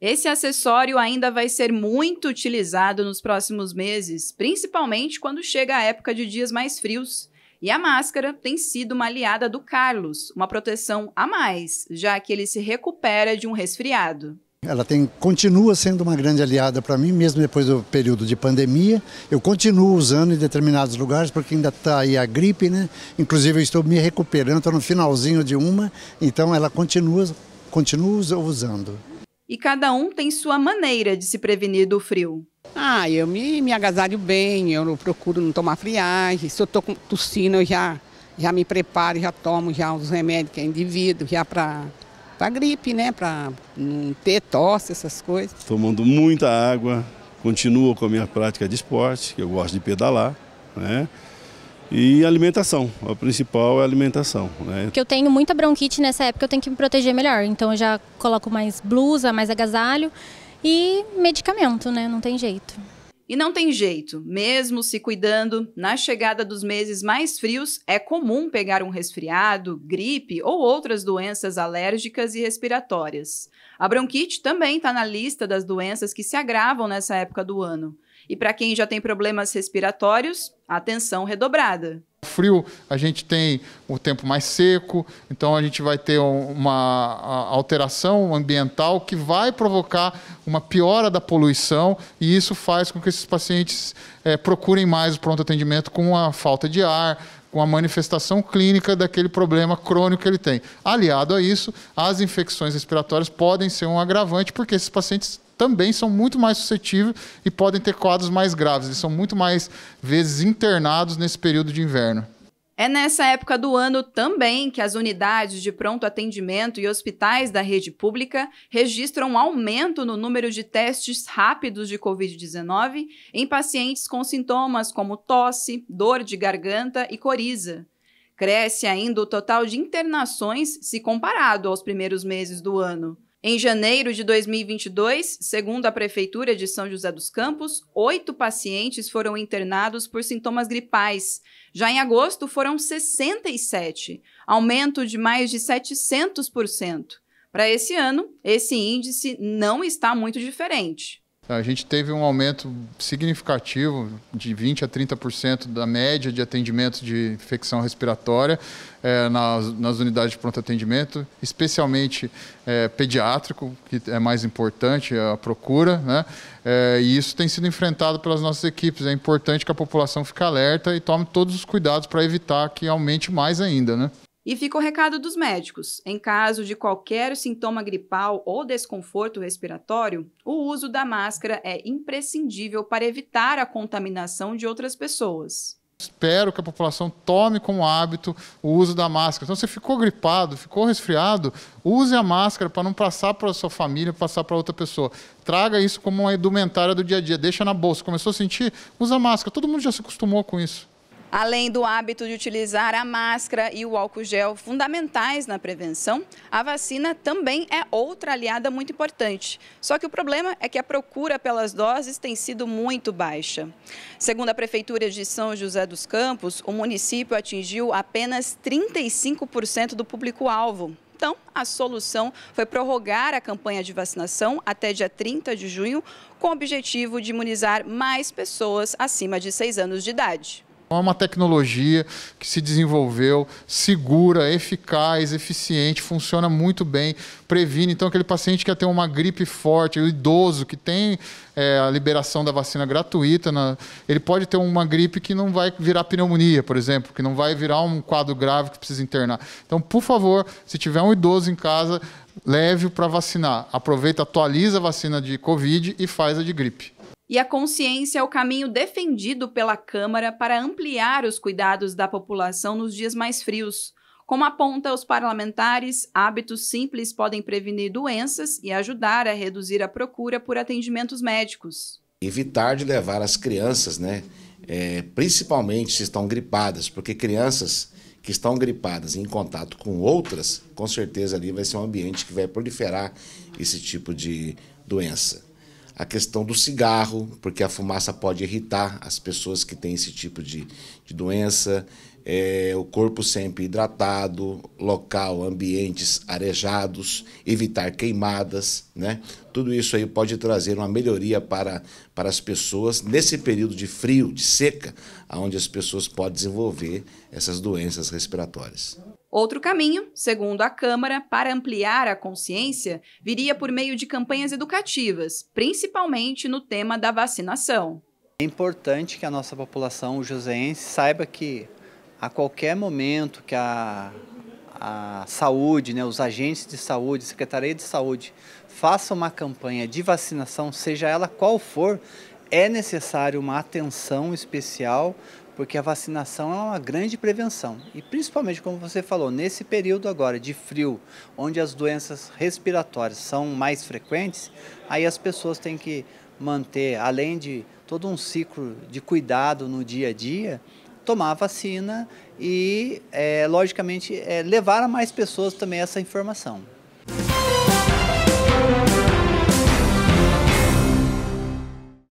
Esse acessório ainda vai ser muito utilizado nos próximos meses, principalmente quando chega a época de dias mais frios. E a máscara tem sido uma aliada do Carlos, uma proteção a mais, já que ele se recupera de um resfriado. Ela tem, continua sendo uma grande aliada para mim, mesmo depois do período de pandemia. Eu continuo usando em determinados lugares, porque ainda está aí a gripe, né? Inclusive, eu estou me recuperando, estou no finalzinho de uma, então ela continua, continua usando e cada um tem sua maneira de se prevenir do frio. Ah, eu me, me agasalho bem, eu procuro não tomar friagem. Se eu estou com tossindo, eu já, já me preparo, já tomo já os remédios que é indivíduo, já para para gripe, né? Para não ter tosse, essas coisas. Tomando muita água, continuo com a minha prática de esporte, que eu gosto de pedalar, né? E alimentação, a principal é a alimentação. Né? Porque eu tenho muita bronquite nessa época, eu tenho que me proteger melhor. Então eu já coloco mais blusa, mais agasalho e medicamento, né? Não tem jeito. E não tem jeito, mesmo se cuidando, na chegada dos meses mais frios é comum pegar um resfriado, gripe ou outras doenças alérgicas e respiratórias. A bronquite também está na lista das doenças que se agravam nessa época do ano. E para quem já tem problemas respiratórios, atenção redobrada. Frio, a gente tem o tempo mais seco, então a gente vai ter uma alteração ambiental que vai provocar uma piora da poluição e isso faz com que esses pacientes é, procurem mais o pronto atendimento com a falta de ar, com a manifestação clínica daquele problema crônico que ele tem. Aliado a isso, as infecções respiratórias podem ser um agravante porque esses pacientes também são muito mais suscetíveis e podem ter quadros mais graves. Eles são muito mais vezes internados nesse período de inverno. É nessa época do ano também que as unidades de pronto atendimento e hospitais da rede pública registram um aumento no número de testes rápidos de Covid-19 em pacientes com sintomas como tosse, dor de garganta e coriza. Cresce ainda o total de internações se comparado aos primeiros meses do ano. Em janeiro de 2022, segundo a Prefeitura de São José dos Campos, oito pacientes foram internados por sintomas gripais. Já em agosto, foram 67, aumento de mais de 700%. Para esse ano, esse índice não está muito diferente. A gente teve um aumento significativo de 20% a 30% da média de atendimentos de infecção respiratória é, nas, nas, unidades de pronto atendimento, especialmente é, pediátrico, que é mais importante a procura, né? É, e isso tem sido enfrentado pelas nossas equipes. É importante que a população fique alerta e tome todos os cuidados para evitar que aumente mais ainda, né? E fica o recado dos médicos: em caso de qualquer sintoma gripal ou desconforto respiratório, o uso da máscara é imprescindível para evitar a contaminação de outras pessoas. Espero que a população tome como hábito o uso da máscara. Então, se ficou gripado, ficou resfriado, use a máscara para não passar para a sua família, passar para outra pessoa. Traga isso como uma edumentária do dia a dia. Deixa na bolsa. Começou a sentir? Usa a máscara. Todo mundo já se acostumou com isso. Além do hábito de utilizar a máscara e o álcool gel fundamentais na prevenção, a vacina também é outra aliada muito importante. Só que o problema é que a procura pelas doses tem sido muito baixa. Segundo a Prefeitura de São José dos Campos, o município atingiu apenas 35% do público-alvo, então, a solução foi prorrogar a campanha de vacinação até dia 30 de junho, com o objetivo de imunizar mais pessoas acima de 6 anos de idade. É uma tecnologia que se desenvolveu segura, eficaz, eficiente, funciona muito bem, previne. Então, aquele paciente que quer ter uma gripe forte, o idoso que tem é, a liberação da vacina gratuita, na, ele pode ter uma gripe que não vai virar pneumonia, por exemplo, que não vai virar um quadro grave que precisa internar. Então, por favor, se tiver um idoso em casa, leve-o para vacinar. Aproveita, atualiza a vacina de Covid e faz a de gripe e a consciência é o caminho defendido pela Câmara para ampliar os cuidados da população nos dias mais frios. Como aponta os parlamentares, hábitos simples podem prevenir doenças e ajudar a reduzir a procura por atendimentos médicos. Evitar de levar as crianças, né? É, principalmente se estão gripadas, porque crianças que estão gripadas em contato com outras, com certeza ali vai ser um ambiente que vai proliferar esse tipo de doença a questão do cigarro, porque a fumaça pode irritar as pessoas que têm esse tipo de, de doença, é, o corpo sempre hidratado, local, ambientes arejados, evitar queimadas, né? Tudo isso aí pode trazer uma melhoria para, para as pessoas nesse período de frio, de seca, onde as pessoas podem desenvolver essas doenças respiratórias. Outro caminho, segundo a Câmara, para ampliar a consciência, viria por meio de campanhas educativas, principalmente no tema da vacinação. É importante que a nossa população, o saiba que a qualquer momento que a, a saúde, né, os agentes de saúde, Secretaria de Saúde, faça uma campanha de vacinação, seja ela qual for, é necessário uma atenção especial, porque a vacinação é uma grande prevenção. E principalmente, como você falou, nesse período agora de frio, onde as doenças respiratórias são mais frequentes, aí as pessoas têm que manter, além de todo um ciclo de cuidado no dia a dia, tomar a vacina e, é, logicamente, é, levar a mais pessoas também essa informação.